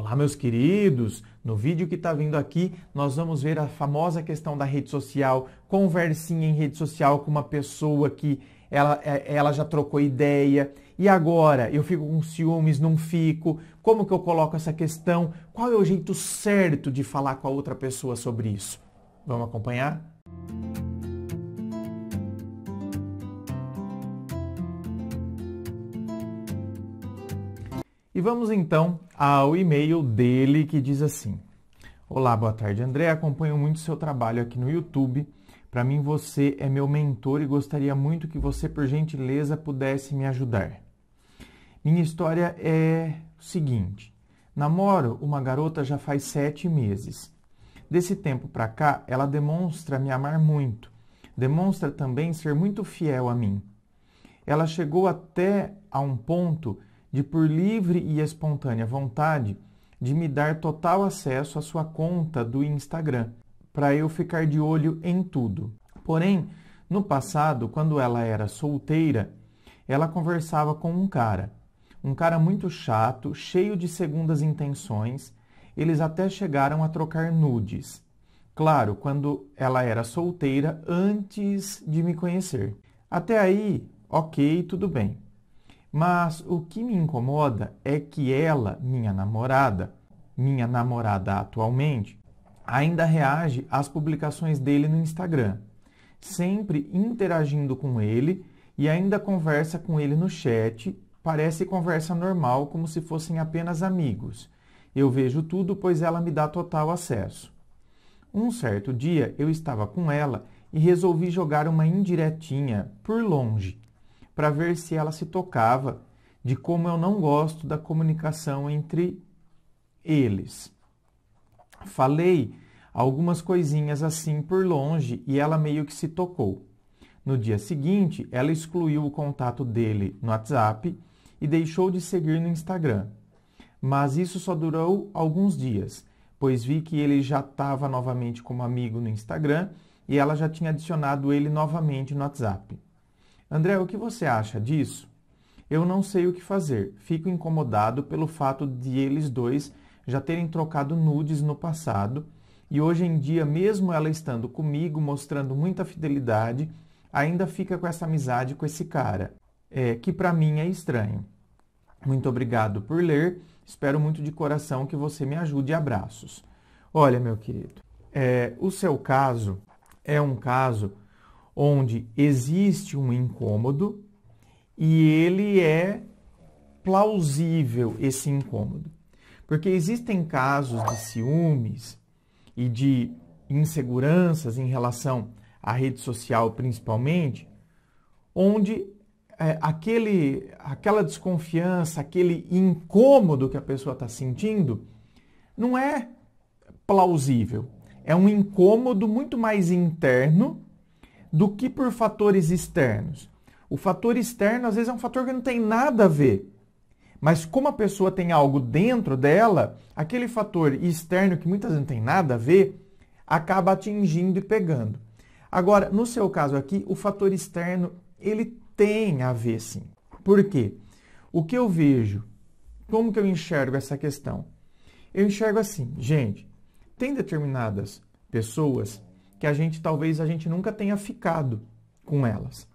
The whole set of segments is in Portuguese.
Olá, meus queridos! No vídeo que está vindo aqui, nós vamos ver a famosa questão da rede social, conversinha em rede social com uma pessoa que ela, é, ela já trocou ideia. E agora? Eu fico com ciúmes? Não fico? Como que eu coloco essa questão? Qual é o jeito certo de falar com a outra pessoa sobre isso? Vamos acompanhar? Música E vamos então ao e-mail dele que diz assim: Olá, boa tarde, André. Acompanho muito seu trabalho aqui no YouTube. Para mim, você é meu mentor e gostaria muito que você, por gentileza, pudesse me ajudar. Minha história é o seguinte: namoro uma garota já faz sete meses. Desse tempo para cá, ela demonstra me amar muito. Demonstra também ser muito fiel a mim. Ela chegou até a um ponto de por livre e espontânea vontade de me dar total acesso à sua conta do Instagram, para eu ficar de olho em tudo. Porém, no passado, quando ela era solteira, ela conversava com um cara, um cara muito chato, cheio de segundas intenções, eles até chegaram a trocar nudes. Claro, quando ela era solteira antes de me conhecer. Até aí, ok, tudo bem. Mas o que me incomoda é que ela, minha namorada, minha namorada atualmente, ainda reage às publicações dele no Instagram, sempre interagindo com ele e ainda conversa com ele no chat, parece conversa normal, como se fossem apenas amigos. Eu vejo tudo, pois ela me dá total acesso. Um certo dia eu estava com ela e resolvi jogar uma indiretinha por longe para ver se ela se tocava de como eu não gosto da comunicação entre eles. Falei algumas coisinhas assim por longe e ela meio que se tocou. No dia seguinte, ela excluiu o contato dele no WhatsApp e deixou de seguir no Instagram. Mas isso só durou alguns dias, pois vi que ele já estava novamente como amigo no Instagram e ela já tinha adicionado ele novamente no WhatsApp. André, o que você acha disso? Eu não sei o que fazer. Fico incomodado pelo fato de eles dois já terem trocado nudes no passado e hoje em dia, mesmo ela estando comigo, mostrando muita fidelidade, ainda fica com essa amizade com esse cara, é, que para mim é estranho. Muito obrigado por ler. Espero muito de coração que você me ajude. Abraços. Olha, meu querido, é, o seu caso é um caso onde existe um incômodo e ele é plausível esse incômodo. Porque existem casos de ciúmes e de inseguranças em relação à rede social, principalmente, onde é, aquele, aquela desconfiança, aquele incômodo que a pessoa está sentindo, não é plausível. É um incômodo muito mais interno do que por fatores externos. O fator externo, às vezes, é um fator que não tem nada a ver. Mas como a pessoa tem algo dentro dela, aquele fator externo que muitas vezes não tem nada a ver, acaba atingindo e pegando. Agora, no seu caso aqui, o fator externo, ele tem a ver sim. Por quê? O que eu vejo, como que eu enxergo essa questão? Eu enxergo assim, gente, tem determinadas pessoas que a gente talvez a gente nunca tenha ficado com elas.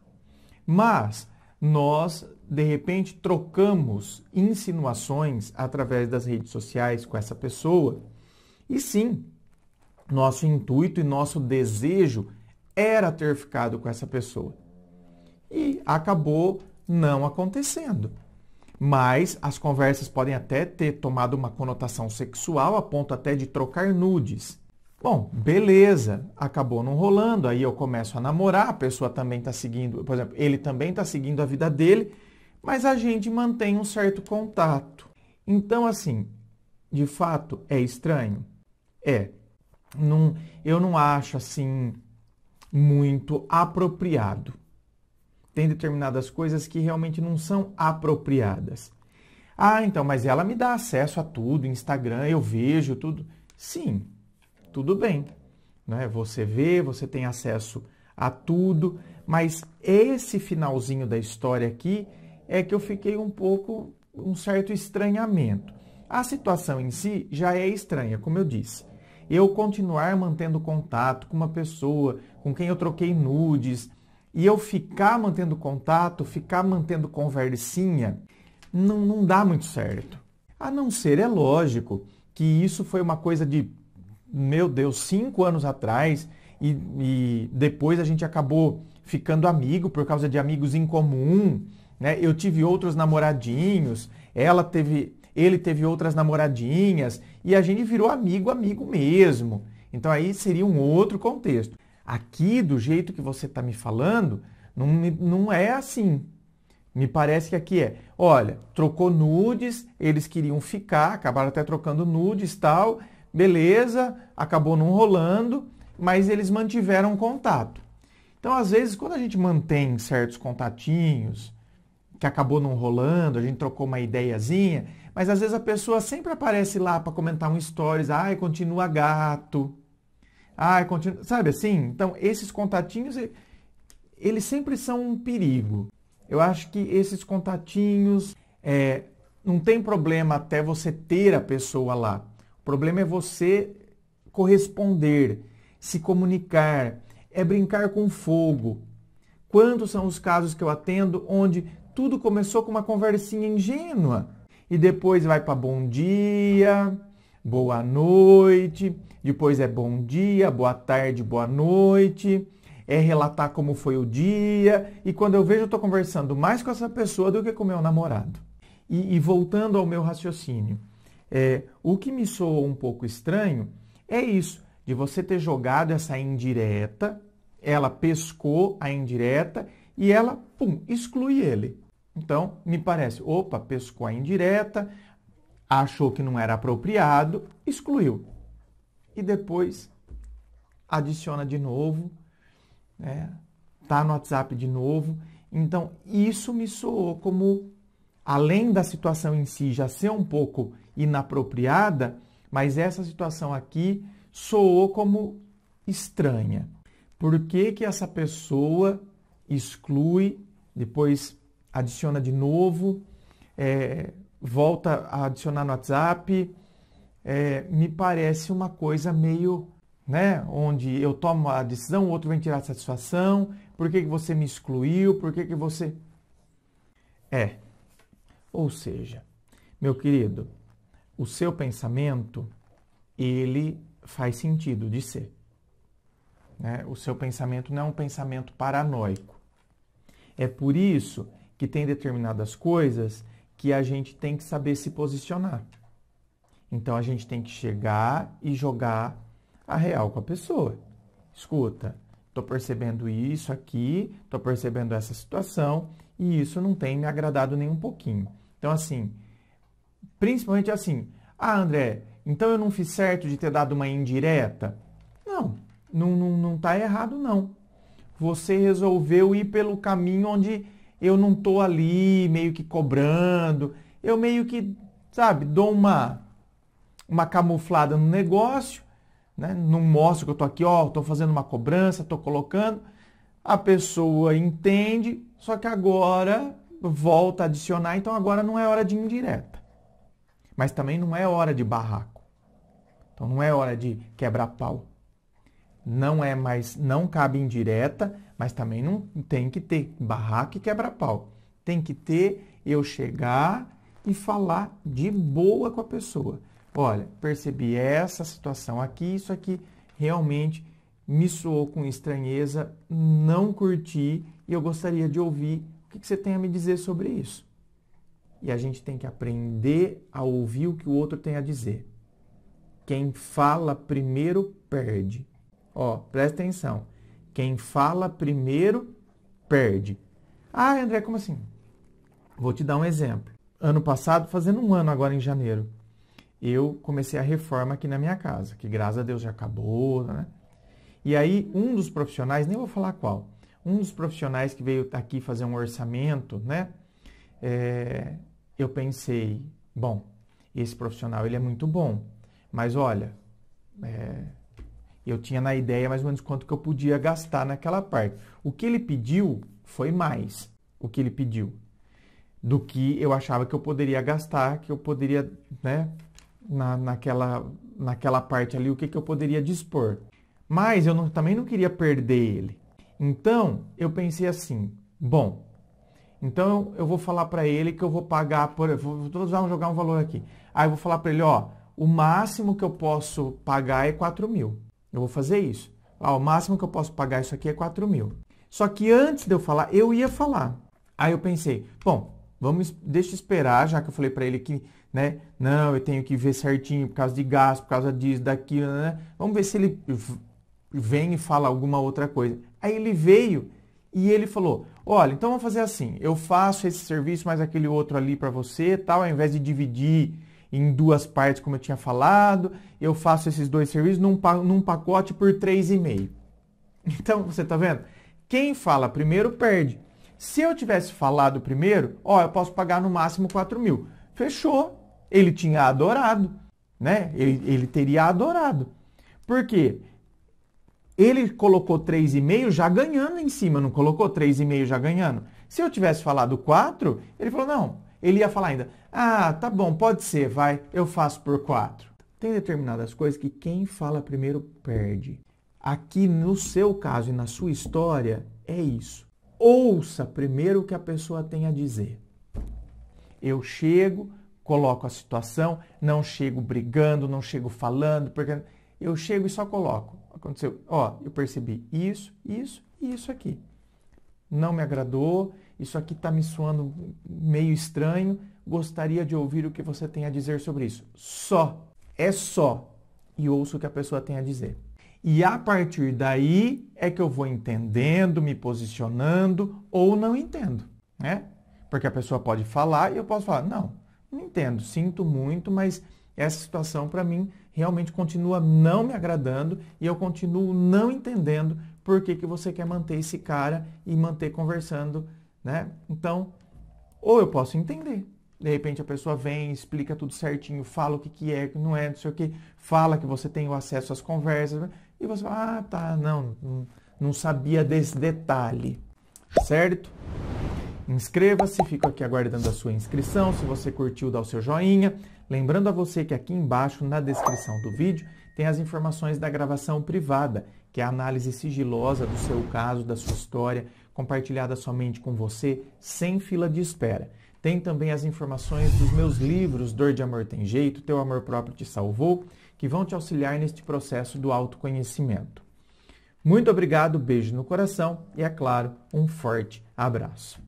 Mas nós, de repente, trocamos insinuações através das redes sociais com essa pessoa. E sim, nosso intuito e nosso desejo era ter ficado com essa pessoa. E acabou não acontecendo. Mas as conversas podem até ter tomado uma conotação sexual a ponto até de trocar nudes. Bom, beleza, acabou não rolando, aí eu começo a namorar, a pessoa também está seguindo, por exemplo, ele também está seguindo a vida dele, mas a gente mantém um certo contato. Então, assim, de fato, é estranho? É. Não, eu não acho, assim, muito apropriado. Tem determinadas coisas que realmente não são apropriadas. Ah, então, mas ela me dá acesso a tudo, Instagram, eu vejo tudo. Sim, tudo bem. Né? Você vê, você tem acesso a tudo, mas esse finalzinho da história aqui é que eu fiquei um pouco, um certo estranhamento. A situação em si já é estranha, como eu disse. Eu continuar mantendo contato com uma pessoa com quem eu troquei nudes e eu ficar mantendo contato, ficar mantendo conversinha, não, não dá muito certo. A não ser, é lógico, que isso foi uma coisa de meu Deus, cinco anos atrás, e, e depois a gente acabou ficando amigo por causa de amigos em comum, né? Eu tive outros namoradinhos, ela teve, ele teve outras namoradinhas e a gente virou amigo, amigo mesmo. Então aí seria um outro contexto. Aqui, do jeito que você está me falando, não, não é assim. Me parece que aqui é, olha, trocou nudes, eles queriam ficar, acabaram até trocando nudes tal, beleza, acabou não rolando, mas eles mantiveram contato. Então, às vezes, quando a gente mantém certos contatinhos, que acabou não rolando, a gente trocou uma ideiazinha, mas às vezes a pessoa sempre aparece lá para comentar um stories, ai, continua gato, ai, continua, sabe assim? Então, esses contatinhos, eles sempre são um perigo. Eu acho que esses contatinhos, é, não tem problema até você ter a pessoa lá, o problema é você corresponder, se comunicar, é brincar com fogo. Quantos são os casos que eu atendo onde tudo começou com uma conversinha ingênua e depois vai para bom dia, boa noite, depois é bom dia, boa tarde, boa noite, é relatar como foi o dia e quando eu vejo eu estou conversando mais com essa pessoa do que com meu namorado. E, e voltando ao meu raciocínio, é, o que me soou um pouco estranho é isso, de você ter jogado essa indireta, ela pescou a indireta e ela, pum, exclui ele. Então, me parece, opa, pescou a indireta, achou que não era apropriado, excluiu. E depois adiciona de novo, né? tá no WhatsApp de novo. Então, isso me soou como, além da situação em si já ser um pouco inapropriada, mas essa situação aqui soou como estranha. Por que, que essa pessoa exclui, depois adiciona de novo, é, volta a adicionar no WhatsApp? É, me parece uma coisa meio, né, onde eu tomo a decisão, o outro vem tirar a satisfação, por que, que você me excluiu, por que, que você. É. Ou seja, meu querido, o seu pensamento ele faz sentido de ser. Né? O seu pensamento não é um pensamento paranoico. É por isso que tem determinadas coisas que a gente tem que saber se posicionar. Então a gente tem que chegar e jogar a real com a pessoa. Escuta, estou percebendo isso aqui, estou percebendo essa situação e isso não tem me agradado nem um pouquinho. Então, assim, Principalmente assim, ah, André, então eu não fiz certo de ter dado uma indireta? Não, não, não, não tá errado, não. Você resolveu ir pelo caminho onde eu não tô ali meio que cobrando, eu meio que, sabe, dou uma, uma camuflada no negócio, né? não mostro que eu tô aqui, ó, tô fazendo uma cobrança, tô colocando. A pessoa entende, só que agora volta a adicionar, então agora não é hora de indireta. Mas também não é hora de barraco. Então não é hora de quebrar pau. Não é mais, não cabe indireta, mas também não tem que ter barraco e quebra pau. Tem que ter eu chegar e falar de boa com a pessoa. Olha, percebi essa situação aqui, isso aqui realmente me soou com estranheza, não curti e eu gostaria de ouvir o que você tem a me dizer sobre isso e a gente tem que aprender a ouvir o que o outro tem a dizer. Quem fala primeiro perde. Ó, presta atenção. Quem fala primeiro perde. Ah, André, como assim? Vou te dar um exemplo. Ano passado, fazendo um ano agora em janeiro, eu comecei a reforma aqui na minha casa, que graças a Deus já acabou, né? E aí, um dos profissionais, nem vou falar qual, um dos profissionais que veio aqui fazer um orçamento, né? É, eu pensei, bom, esse profissional ele é muito bom, mas olha, é, eu tinha na ideia mais ou menos quanto que eu podia gastar naquela parte. O que ele pediu foi mais, o que ele pediu, do que eu achava que eu poderia gastar, que eu poderia, né, na, naquela, naquela parte ali, o que, que eu poderia dispor. Mas eu não, também não queria perder ele. Então, eu pensei assim, bom, então eu vou falar para ele que eu vou pagar por, vou, vou jogar um valor aqui. Aí eu vou falar para ele, ó, o máximo que eu posso pagar é 4 mil. Eu vou fazer isso. Ó, o máximo que eu posso pagar isso aqui é 4 mil. Só que antes de eu falar, eu ia falar. Aí eu pensei, bom, vamos, deixa eu esperar, já que eu falei para ele que, né, não, eu tenho que ver certinho por causa de gasto, por causa disso, daquilo, né? né vamos ver se ele vem e fala alguma outra coisa. Aí ele veio e ele falou: olha, então vamos fazer assim, eu faço esse serviço mais aquele outro ali para você, tal, ao invés de dividir em duas partes, como eu tinha falado, eu faço esses dois serviços num, num pacote por 3,5. Então, você está vendo? Quem fala primeiro perde. Se eu tivesse falado primeiro, ó, eu posso pagar no máximo 4 mil. Fechou. Ele tinha adorado, né? Ele, ele teria adorado. Por quê? Ele colocou 3,5 já ganhando em cima, não colocou 3,5 já ganhando? Se eu tivesse falado 4, ele falou, não, ele ia falar ainda, ah, tá bom, pode ser, vai, eu faço por 4. Tem determinadas coisas que quem fala primeiro perde. Aqui no seu caso e na sua história, é isso. Ouça primeiro o que a pessoa tem a dizer. Eu chego, coloco a situação, não chego brigando, não chego falando, porque eu chego e só coloco. Aconteceu, ó, eu percebi isso, isso e isso aqui. Não me agradou, isso aqui está me suando meio estranho, gostaria de ouvir o que você tem a dizer sobre isso. Só, é só. E ouço o que a pessoa tem a dizer. E a partir daí é que eu vou entendendo, me posicionando ou não entendo, né? Porque a pessoa pode falar e eu posso falar, não, não entendo, sinto muito, mas essa situação para mim realmente continua não me agradando e eu continuo não entendendo por que, que você quer manter esse cara e manter conversando, né? Então, ou eu posso entender. De repente a pessoa vem, explica tudo certinho, fala o que, que é, que não é, não sei o que, fala que você tem o acesso às conversas, e você fala, ah, tá, não, não sabia desse detalhe, certo? Inscreva-se, fico aqui aguardando a sua inscrição. Se você curtiu, dá o seu joinha. Lembrando a você que aqui embaixo na descrição do vídeo tem as informações da gravação privada, que é a análise sigilosa do seu caso, da sua história, compartilhada somente com você, sem fila de espera. Tem também as informações dos meus livros Dor de Amor Tem Jeito, Teu Amor Próprio Te Salvou, que vão te auxiliar neste processo do autoconhecimento. Muito obrigado, beijo no coração e, é claro, um forte abraço.